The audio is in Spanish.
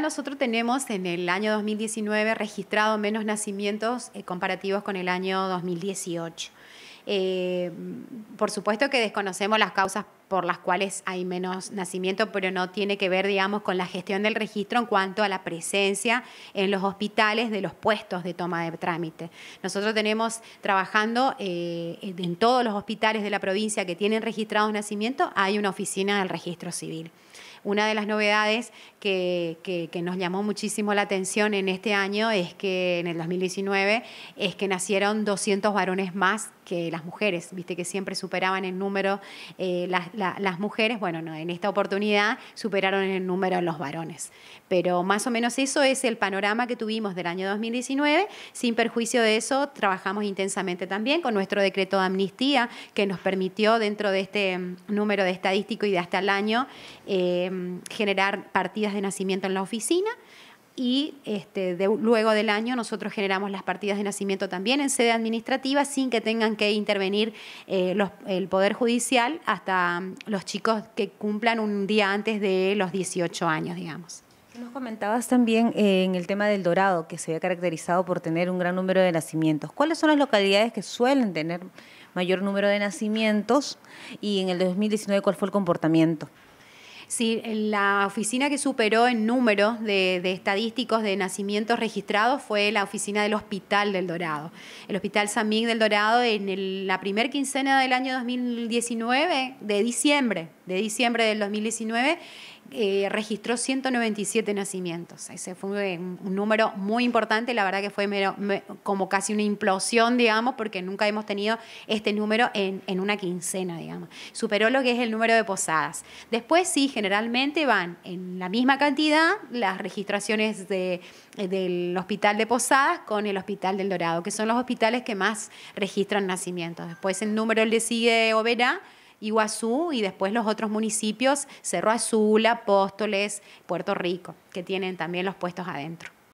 Nosotros tenemos en el año 2019 registrado menos nacimientos eh, comparativos con el año 2018. Eh, por supuesto que desconocemos las causas por las cuales hay menos nacimiento, pero no tiene que ver, digamos, con la gestión del registro en cuanto a la presencia en los hospitales de los puestos de toma de trámite. Nosotros tenemos trabajando eh, en todos los hospitales de la provincia que tienen registrados nacimientos, hay una oficina del registro civil. Una de las novedades que, nos llamó muchísimo la atención en este año es que en el 2019 es que nacieron 200 varones más que las mujeres, viste que siempre superaban en número eh, las, las mujeres, bueno, no, en esta oportunidad superaron el número de los varones. Pero más o menos eso es el panorama que tuvimos del año 2019. Sin perjuicio de eso, trabajamos intensamente también con nuestro decreto de amnistía que nos permitió dentro de este mm, número de estadístico y de hasta el año eh, mm, generar partidas de nacimiento en la oficina y este, luego del año nosotros generamos las partidas de nacimiento también en sede administrativa sin que tengan que intervenir eh, el Poder Judicial hasta mm, los chicos que cumplan un día antes de los 18 años, digamos. Nos comentabas también eh, en el tema del Dorado, que se había caracterizado por tener un gran número de nacimientos. ¿Cuáles son las localidades que suelen tener mayor número de nacimientos? Y en el 2019, ¿cuál fue el comportamiento? Sí, la oficina que superó en números de, estadísticos de nacimientos registrados fue la oficina del Hospital del Dorado. El Hospital San Miguel del Dorado en la primer quincena del año 2019, de diciembre, de diciembre del 2019, eh, registró 197 nacimientos. Ese fue un, número muy importante, la verdad que fue como casi una implosión, digamos, porque nunca hemos tenido este número en, en, una quincena, digamos. Superó lo que es el número de posadas. Después sí, generalmente van en la misma cantidad las registraciones del Hospital de Posadas con el Hospital del Dorado, que son los hospitales que más registran nacimientos. Después el número le sigue verá Iguazú y después los otros municipios, Cerro Azul, Apóstoles, Puerto Rico, que tienen también los puestos adentro.